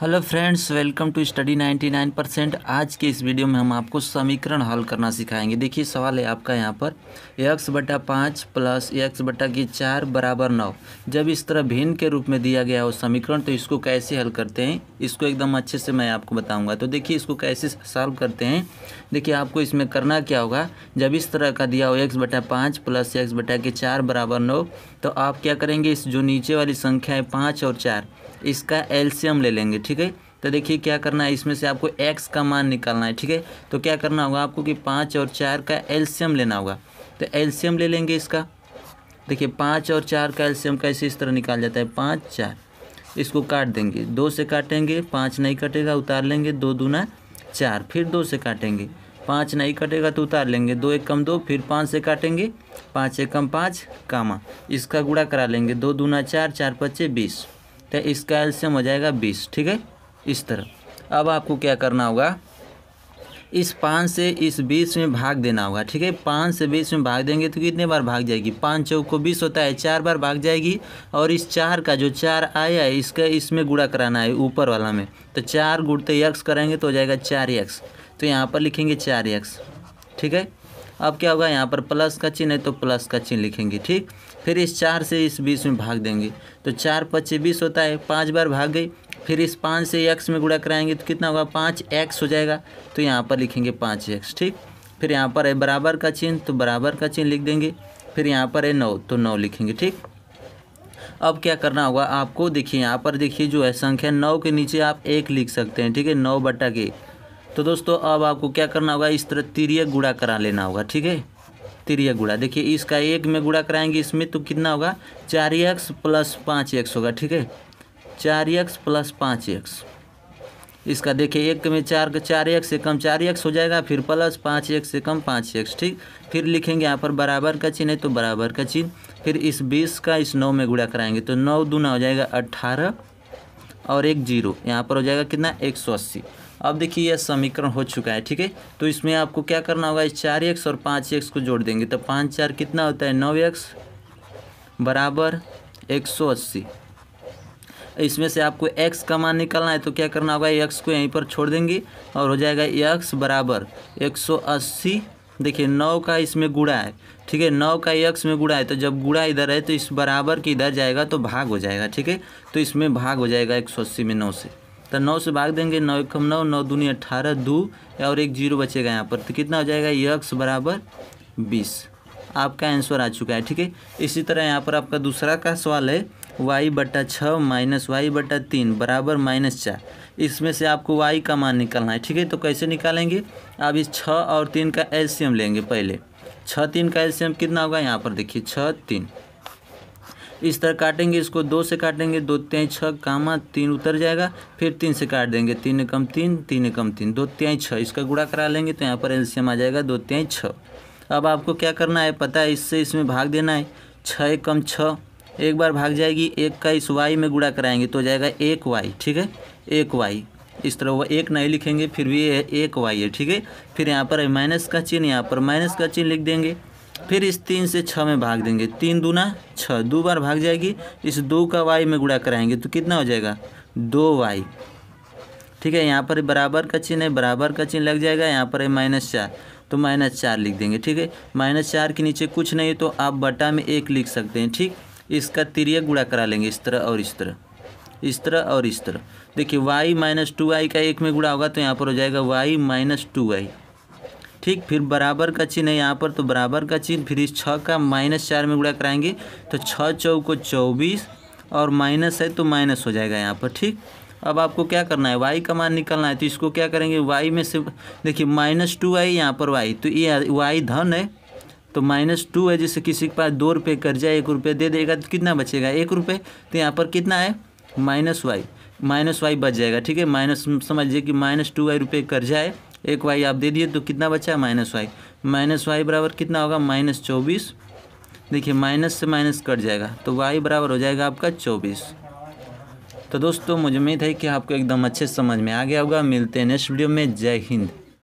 hello friends welcome to study 99 percent आज के इस वीडियो में हम आपको समीकरण हल करना सिखाएंगे देखिए सवाल है आपका यहाँ पर एक्स बटा पाँच प्लस एक्स बटा की चार बराबर नौ जब इस तरह भिन्न के रूप में दिया गया हो समीकरण तो इसको कैसे हल करते हैं इसको एकदम अच्छे से मैं आपको बताऊँगा तो देखिए इसको कैसे सॉल्व करते हैं देखिए आपको इसमें करना क्या होगा जब इस तरह का दिया हो एक्स बटा पाँच प्लस एक्स बटा के चार बराबर नौ तो आप क्या करेंगे इस जो नीचे वाली संख्या है पाँच और चार इसका एल्शियम ले लेंगे ठीक है तो देखिए क्या करना है इसमें से आपको एक्स का मान निकालना है ठीक है तो क्या करना होगा आपको कि पाँच और चार का एल्शियम लेना होगा तो एल्शियम ले लेंगे इसका देखिए पाँच और चार का एल्शियम कैसे इस तरह निकाल जाता है पाँच चार इसको काट देंगे दो से काटेंगे पाँच नहीं कटेगा उतार लेंगे दो दूना चार फिर दो से काटेंगे पाँच नहीं कटेगा तो उतार लेंगे दो एक कम दो फिर पाँच से काटेंगे पाँच एक कम पाँच कामा इसका गुड़ा करा लेंगे दो दूना चार चार पच्चे बीस तो इसका एल्शियम हो जाएगा बीस ठीक है इस तरह अब आपको क्या करना होगा इस पाँच से इस बीस में भाग देना होगा ठीक है पाँच से बीस में भाग देंगे तो कितने बार भाग जाएगी पाँच चौक को बीस होता है चार बार भाग जाएगी और इस चार का जो चार आया है इसका इसमें गुड़ा कराना है ऊपर वाला में तो चार गुड़ते यक्स करेंगे तो हो जाएगा चार यक्स तो यहाँ पर लिखेंगे चार यक्स ठीक है अब क्या होगा यहाँ पर प्लस का चिन्ह है तो प्लस का चिन्ह लिखेंगे ठीक फिर इस चार से इस बीस में भाग देंगे तो चार पच्चीस बीस होता है पाँच बार भाग गई फिर इस पाँच से एक्स में गुड़ा कराएंगे तो कितना होगा पाँच एक्स हो जाएगा तो यहाँ पर लिखेंगे पाँच एक्स ठीक फिर यहाँ पर है बराबर का चिन्ह तो बराबर का चिन्ह लिख देंगे फिर यहाँ पर है नौ तो नौ लिखेंगे ठीक अब क्या करना होगा आपको देखिए यहाँ पर देखिए जो है संख्या नौ के नीचे आप एक लिख सकते हैं ठीक है नौ बटा के एक तो दोस्तों अब आपको क्या करना होगा इस तरह तिरिया गुड़ा करा लेना होगा ठीक है तिरिया गुड़ा देखिए इसका एक में गुड़ा कराएंगे इसमें तो कितना होगा चार एक्स प्लस पाँच एक्स होगा ठीक है चार एक्स प्लस पाँच एक्स इसका देखिए एक में चार का चार एक से कम चार एक्स हो जाएगा फिर प्लस पाँच एक से कम पाँच एक ठीक फिर लिखेंगे यहाँ पर बराबर का चिन्ह है तो बराबर का चिन्ह फिर इस बीस का इस नौ में गुड़ा कराएंगे तो नौ दूना हो जाएगा अट्ठारह और एक जीरो यहाँ पर हो जाएगा कितना एक सौ अस्सी अब देखिए यह समीकरण हो चुका है ठीक है तो इसमें आपको क्या करना होगा इस चार एक्स और पाँच एक्स को जोड़ देंगे तो पाँच चार कितना होता है नौ एक्स बराबर एक सौ अस्सी इसमें से आपको एक्स का मान निकालना है तो क्या करना होगा एक्स को यहीं पर छोड़ देंगे और हो जाएगा एक्स बराबर एक सौ अस्सी देखिए नौ का इसमें गुड़ा है ठीक है नौ का यक्स में गुड़ा है तो जब गुड़ा इधर है तो इस बराबर के इधर जाएगा तो भाग हो जाएगा ठीक है तो इसमें भाग हो जाएगा एक सौ अस्सी में नौ से तो नौ से भाग देंगे नौ एक कम नौ नौ दूनी अट्ठारह दो और एक जीरो बचेगा यहाँ पर तो कितना हो जाएगा यक्स बराबर बीस आपका आंसर आ चुका है ठीक है इसी तरह यहाँ पर आपका दूसरा का सवाल है वाई बटा छः माइनस वाई बटा तीन बराबर माइनस चार इसमें से आपको वाई का मान निकालना है ठीक है तो कैसे निकालेंगे आप इस छः और तीन का एल्शियम लेंगे पहले छः तीन का एल्शियम कितना होगा यहाँ पर देखिए छः तीन इस तरह काटेंगे इसको दो से काटेंगे दो त्याई छः कामा तीन उतर जाएगा फिर तीन से काट देंगे तीन एकम तीन तीन एकम तीन दो त्याई छः इसका गुड़ा करा लेंगे तो यहाँ पर एल्शियम आ जाएगा दो त्याई छः अब आपको क्या करना है पता है इससे इसमें भाग देना है छः एकम छः एक बार भाग जाएगी एक का इस वाई में गुड़ा कराएंगे तो जाएगा एक वाई ठीक है एक वाई इस तरह वो एक नहीं लिखेंगे फिर भी ये एक वाई है ठीक है फिर यहाँ पर माइनस का चिन्ह यहाँ पर माइनस का चिन्ह लिख देंगे फिर इस तीन से छः में भाग देंगे तीन दूना छः दो बार भाग जाएगी इस दो का वाई में गुड़ा कराएंगे तो कितना हो जाएगा दो वाई ठीक है यहाँ पर बराबर का चिन्ह है बराबर का चिन्ह लग जाएगा यहाँ पर है माइनस चार तो माइनस चार लिख देंगे ठीक है माइनस चार के नीचे कुछ नहीं तो आप बटा में एक लिख सकते हैं ठीक इसका तिरिया गुड़ा करा लेंगे इस तरह और इस तरह इस तरह और इस तरह देखिए वाई माइनस टू आई का एक में गुड़ा होगा तो यहाँ पर हो जाएगा वाई माइनस टू आई ठीक फिर बराबर का चिन्ह है यहाँ पर तो बराबर का चिन्ह फिर इस छः का माइनस चार में गुड़ा कराएंगे तो छः चौ को चौबीस और माइनस है तो माइनस हो जाएगा यहाँ पर ठीक अब आपको क्या करना है वाई का मान निकलना है तो इसको क्या करेंगे वाई में से देखिए माइनस टू आई यहाँ पर वाई तो ये वाई धन है तो माइनस टू है जैसे किसी के पास दो रुपये कर्जा एक रुपये दे देगा तो कितना बचेगा एक रुपये तो यहाँ पर कितना है माइनस वाई माइनस वाई बच जाएगा ठीक है माइनस समझिए कि माइनस टू वाई रुपये कर्जा है एक वाई आप दे दिए तो कितना बचा है माइनस वाई माइनस वाई बराबर कितना होगा माइनस चौबीस देखिए माइनस से माइनस कट जाएगा तो वाई बराबर हो जाएगा आपका चौबीस तो दोस्तों मुझे उम्मीद है कि आपको एकदम अच्छे समझ में आ गया होगा मिलते हैं नेक्स्ट वीडियो में जय हिंद